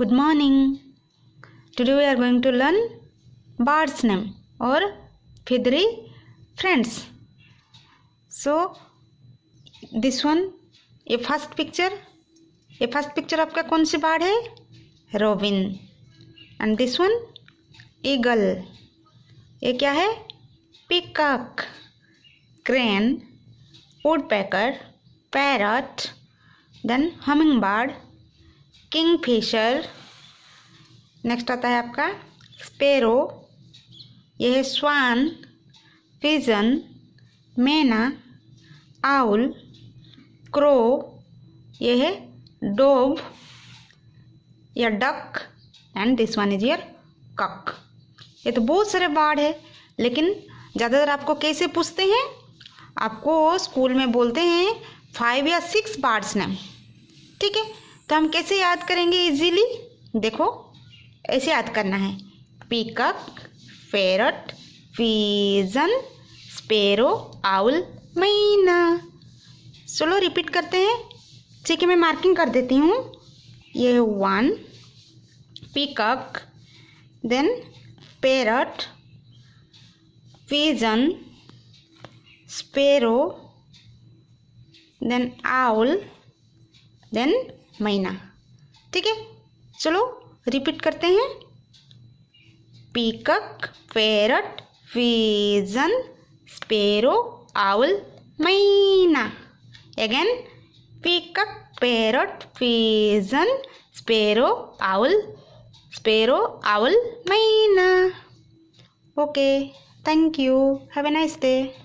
good morning today we are going to learn bird's name or feathery friends so this one ये first picture ये first picture आपका कौन सी bird है robin and this one eagle ये क्या है peacock crane woodpecker parrot then hummingbird kingfisher next आता है आपका स्पेरो यह है swan pigeon myna owl crow यह है डोव या duck and this one is your cuckoo ये तो बहुत सारे बाढ़ है लेकिन ज़्यादातर आपको कैसे पूछते हैं आपको स्कूल में बोलते हैं फाइव या सिक्स बार्ड्स नेम ठीक है तो हम कैसे याद करेंगे इजीली देखो ऐसे याद करना है peacock parrot pigeon sparrow owl myna चलो रिपीट करते हैं ठीक है मैं मार्किंग कर देती हूँ ये one peacock then parrot pigeon sparrow then owl then myna ठीक है चलो रिपीट करते हैं peacock parrot pigeon sparrow owl myna again peacock parrot pigeon sparrow owl sparrow owl myna okay thank you have a nice day